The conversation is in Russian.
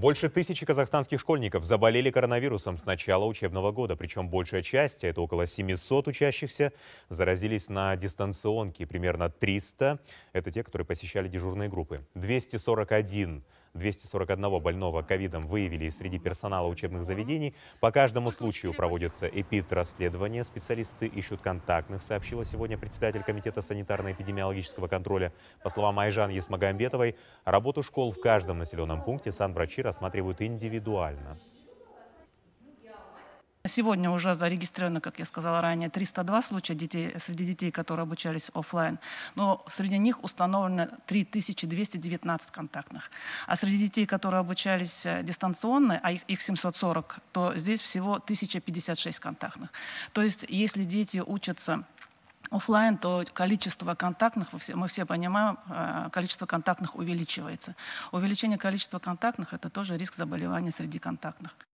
Больше тысячи казахстанских школьников заболели коронавирусом с начала учебного года, причем большая часть, это около 700 учащихся, заразились на дистанционке, примерно 300, это те, которые посещали дежурные группы. 241 241 больного ковидом выявили среди персонала учебных заведений. По каждому случаю проводится эпид-расследование. Специалисты ищут контактных, сообщила сегодня председатель Комитета санитарно-эпидемиологического контроля. По словам Айжан Есмагамбетовой, работу школ в каждом населенном пункте санврачи рассматривают индивидуально. Сегодня уже зарегистрировано, как я сказала ранее, 302 случая детей, среди детей, которые обучались офлайн. Но среди них установлено 3219 контактных. А среди детей, которые обучались э, дистанционно, а их, их 740, то здесь всего 1056 контактных. То есть если дети учатся офлайн, то количество контактных, мы все понимаем, э, количество контактных увеличивается. Увеличение количества контактных – это тоже риск заболевания среди контактных.